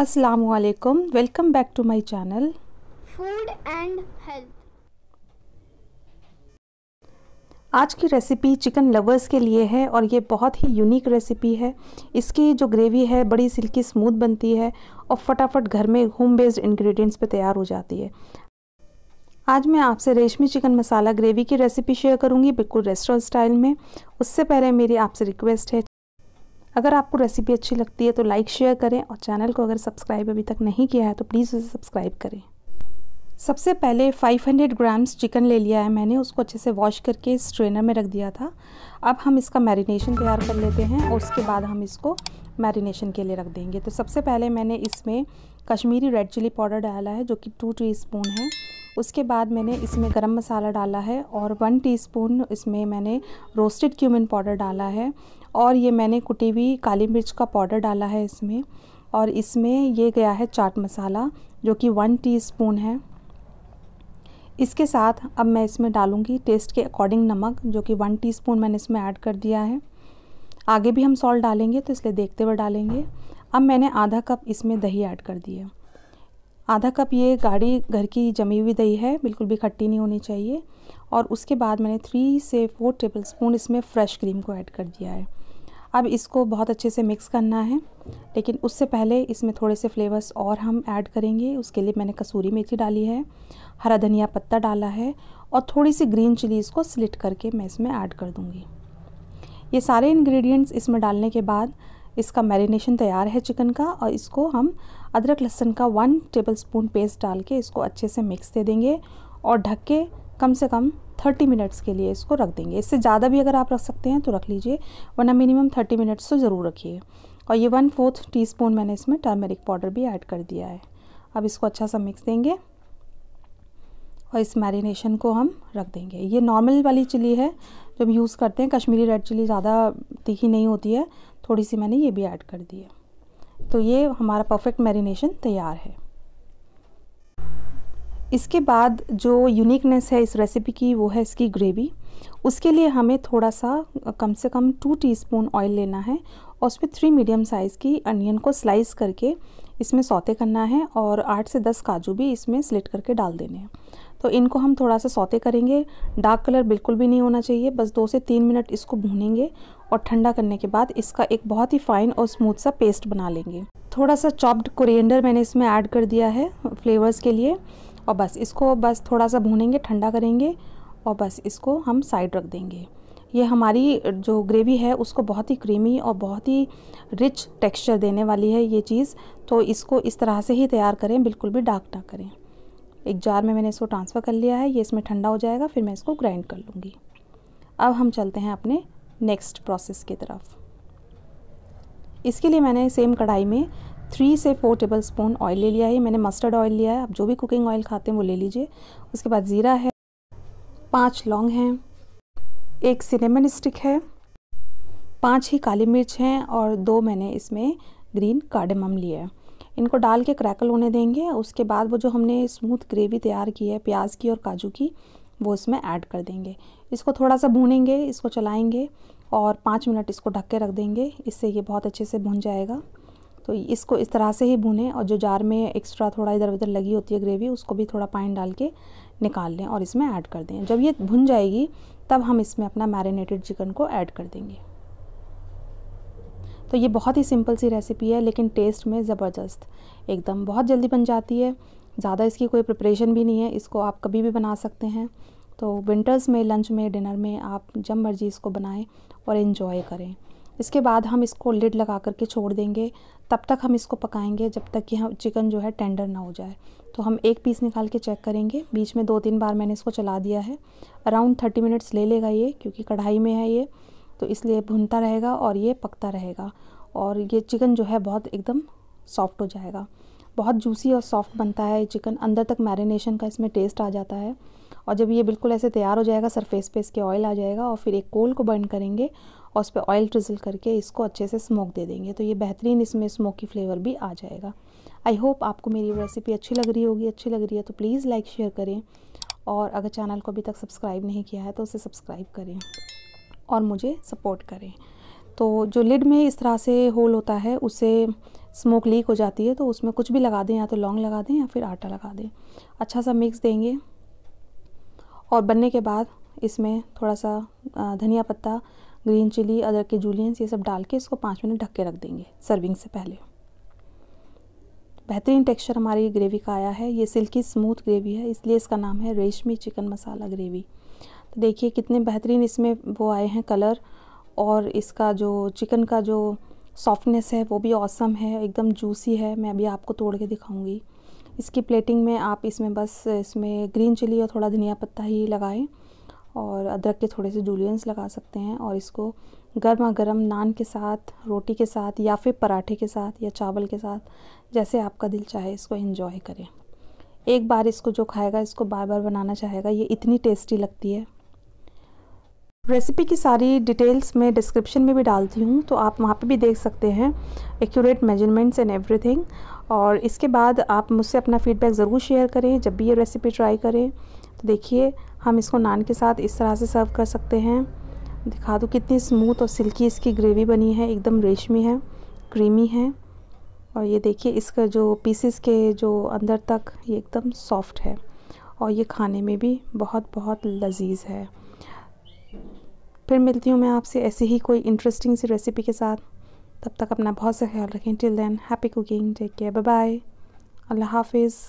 अस्सलाम वालेकुम welcome back to my channel food and health आज की रेसिपी चिकन लवर्स के लिए है और ये बहुत ही यूनिक रेसिपी है इसकी जो ग्रेवी है बड़ी सिल्की स्मूथ बनती है और फटाफट घर में होम बेस्ड इंग्रेडिएंट्स पे तैयार हो जाती है आज मैं आपसे रेशमी चिकन मसाला ग्रेवी की रेसिपी शेयर करूंगी बिल्कुल रेस्टोरेंट स्टाइल में उससे पहले मेरी आपसे रिक्वेस्ट है अगर आपको रेसिपी अच्छी लगती है तो लाइक शेयर करें और चैनल को अगर सब्सक्राइब अभी तक नहीं किया है तो प्लीज़ उसे सब्सक्राइब करें सबसे पहले 500 ग्राम्स चिकन ले लिया है मैंने उसको अच्छे से वॉश करके स्ट्रेनर में रख दिया था अब हम इसका मैरिनेशन तैयार कर लेते हैं और उसके बाद हम इसको मैरिनेशन के लिए रख देंगे तो सबसे पहले मैंने इसमें कश्मीरी रेड चिली पाउडर डाला है जो कि टू टी स्पून है उसके बाद मैंने इसमें गरम मसाला डाला है और वन टीस्पून इसमें मैंने रोस्टेड क्यूमिन पाउडर डाला है और ये मैंने कुटी हुई काली मिर्च का पाउडर डाला है इसमें और इसमें ये गया है चाट मसाला जो कि वन टी है इसके साथ अब मैं इसमें डालूँगी टेस्ट के अकॉर्डिंग नमक जो कि वन टी मैंने इसमें ऐड कर दिया है आगे भी हम सॉल्ट डालेंगे तो इसलिए देखते हुए डालेंगे अब मैंने आधा कप इसमें दही ऐड कर दिया आधा कप ये गाढ़ी घर की जमी हुई दही है बिल्कुल भी खट्टी नहीं होनी चाहिए और उसके बाद मैंने थ्री से फोर टेबल स्पून इसमें फ्रेश क्रीम को ऐड कर दिया है अब इसको बहुत अच्छे से मिक्स करना है लेकिन उससे पहले इसमें थोड़े से फ्लेवर्स और हम ऐड करेंगे उसके लिए मैंने कसूरी मेथी डाली है हरा धनिया पत्ता डाला है और थोड़ी सी ग्रीन चिलीज़ को स्लिट करके मैं इसमें ऐड कर दूँगी ये सारे इन्ग्रीडियंट्स इसमें डालने के बाद इसका मैरिनेशन तैयार है चिकन का और इसको हम अदरक लहसुन का वन टेबल स्पून पेस्ट डाल के इसको अच्छे से मिक्स दे देंगे और ढक के कम से कम 30 मिनट्स के लिए इसको रख देंगे इससे ज़्यादा भी अगर आप रख सकते हैं तो रख लीजिए वरना मिनिमम 30 मिनट्स तो ज़रूर रखिए और ये वन फोर्थ टी स्पून मैंने इसमें टर्मेरिक पाउडर भी ऐड कर दिया है अब इसको अच्छा सा मिक्स देंगे और इस मैरिनेशन को हम रख देंगे ये नॉर्मल वाली चिली है जो हम यूज़ करते हैं कश्मीरी रेड चिली ज़्यादा तीखी नहीं होती है थोड़ी सी मैंने ये भी ऐड कर दी है तो ये हमारा परफेक्ट मैरिनेशन तैयार है इसके बाद जो यूनिकनेस है इस रेसिपी की वो है इसकी ग्रेवी उसके लिए हमें थोड़ा सा कम से कम टू टीस्पून ऑयल लेना है और उसमें थ्री मीडियम साइज़ की अनियन को स्लाइस करके इसमें सौते करना है और आठ से दस काजू भी इसमें स्लिट करके डाल देने हैं तो इनको हम थोड़ा सा सौते करेंगे डार्क कलर बिल्कुल भी नहीं होना चाहिए बस दो से तीन मिनट इसको भूनेंगे और ठंडा करने के बाद इसका एक बहुत ही फाइन और स्मूथ सा पेस्ट बना लेंगे थोड़ा सा चॉप्ड कोरिएंडर मैंने इसमें ऐड कर दिया है फ्लेवर्स के लिए और बस इसको बस थोड़ा सा भूनेंगे ठंडा करेंगे और बस इसको हम साइड रख देंगे ये हमारी जो ग्रेवी है उसको बहुत ही क्रीमी और बहुत ही रिच टेक्सचर देने वाली है ये चीज़ तो इसको इस तरह से ही तैयार करें बिल्कुल भी डार्क ना करें एक जार में मैंने इसको ट्रांसफ़र कर लिया है ये इसमें ठंडा हो जाएगा फिर मैं इसको ग्राइंड कर लूँगी अब हम चलते हैं अपने नेक्स्ट प्रोसेस की तरफ इसके लिए मैंने सेम कढ़ाई में थ्री से फोर टेबल स्पून ऑयल ले लिया है मैंने मस्टर्ड ऑयल लिया है आप जो भी कुकिंग ऑयल खाते हैं वो ले लीजिए उसके बाद ज़ीरा है पाँच लौंग हैं एक सिनेमन स्टिक है पांच ही काली मिर्च हैं और दो मैंने इसमें ग्रीन कार्डमम लिया है इनको डाल के क्रैकल होने देंगे उसके बाद वो जो हमने स्मूथ ग्रेवी तैयार की है प्याज की और काजू की वो इसमें ऐड कर देंगे इसको थोड़ा सा भूनेंगे इसको चलाएंगे और पाँच मिनट इसको ढक के रख देंगे इससे ये बहुत अच्छे से भुन जाएगा तो इसको इस तरह से ही भूनें और जो जार में एक्स्ट्रा थोड़ा इधर उधर लगी होती है ग्रेवी उसको भी थोड़ा पानी डाल के निकाल लें और इसमें ऐड कर दें जब ये भुन जाएगी तब हम इसमें अपना मैरिनेटेड चिकन को ऐड कर देंगे तो ये बहुत ही सिंपल सी रेसिपी है लेकिन टेस्ट में ज़बरदस्त एकदम बहुत जल्दी बन जाती है ज़्यादा इसकी कोई प्रिपरेशन भी नहीं है इसको आप कभी भी बना सकते हैं तो विंटर्स में लंच में डिनर में आप जब मर्जी इसको बनाएं और इन्जॉय करें इसके बाद हम इसको लिड लगा करके छोड़ देंगे तब तक हम इसको पकाएंगे जब तक कि हम चिकन जो है टेंडर ना हो जाए तो हम एक पीस निकाल के चेक करेंगे बीच में दो तीन बार मैंने इसको चला दिया है अराउंड थर्टी मिनट्स ले लेगा ये क्योंकि कढ़ाई में है ये तो इसलिए भुनता रहेगा और ये पकता रहेगा और ये चिकन जो है बहुत एकदम सॉफ्ट हो जाएगा बहुत जूसी और सॉफ्ट बनता है चिकन अंदर तक मैरिनेशन का इसमें टेस्ट आ जाता है और जब ये बिल्कुल ऐसे तैयार हो जाएगा सरफेस पे इसके ऑयल आ जाएगा और फिर एक कोल को बर्न करेंगे और उस पर ऑयल ट्रिजल करके इसको अच्छे से स्मोक दे देंगे तो ये बेहतरीन इसमें स्मोकी फ्लेवर भी आ जाएगा आई होप आपको मेरी रेसिपी अच्छी लग रही होगी अच्छी लग रही है तो प्लीज़ लाइक शेयर करें और अगर चैनल को अभी तक सब्सक्राइब नहीं किया है तो उसे सब्सक्राइब करें और मुझे सपोर्ट करें तो जो लिड में इस तरह से होल होता है उसे स्मोक लीक हो जाती है तो उसमें कुछ भी लगा दें या तो लौंग लगा दें या फिर आटा लगा दें अच्छा सा मिक्स देंगे और बनने के बाद इसमें थोड़ा सा धनिया पत्ता ग्रीन चिली अदरक के जूलियंस ये सब डाल के इसको पाँच मिनट ढक के रख देंगे सर्विंग से पहले बेहतरीन टेक्सचर हमारी ग्रेवी का आया है ये सिल्की स्मूथ ग्रेवी है इसलिए इसका नाम है रेशमी चिकन मसाला ग्रेवी तो देखिए कितने बेहतरीन इसमें वो आए हैं कलर और इसका जो चिकन का जो सॉफ्टनेस है वो भी औसम है एकदम जूसी है मैं अभी आपको तोड़ के दिखाऊंगी इसकी प्लेटिंग में आप इसमें बस इसमें ग्रीन चिली और थोड़ा धनिया पत्ता ही लगाएं और अदरक के थोड़े से जूलियंस लगा सकते हैं और इसको गर्मा गर्म नान के साथ रोटी के साथ या फिर पराठे के साथ या चावल के साथ जैसे आपका दिल चाहे इसको इन्जॉय करें एक बार इसको जो खाएगा इसको बार बार बनाना चाहेगा ये इतनी टेस्टी लगती है रेसिपी की सारी डिटेल्स मैं डिस्क्रिप्शन में भी डालती हूँ तो आप वहाँ पे भी देख सकते हैं एक्यूरेट मेजरमेंट्स एंड एवरीथिंग और इसके बाद आप मुझसे अपना फीडबैक ज़रूर शेयर करें जब भी ये रेसिपी ट्राई करें तो देखिए हम इसको नान के साथ इस तरह से सर्व कर सकते हैं दिखा दूँ कितनी स्मूथ और सिल्की इसकी ग्रेवी बनी है एकदम रेशमी है क्रीमी है और ये देखिए इसका जो पीसेस के जो अंदर तक ये एकदम सॉफ्ट है और ये खाने में भी बहुत बहुत लजीज है फिर मिलती हूँ मैं आपसे ऐसी ही कोई इंटरेस्टिंग सी रेसिपी के साथ तब तक अपना बहुत सा ख्याल रखें till then happy cooking take care bye bye अल्लाह हाफिज़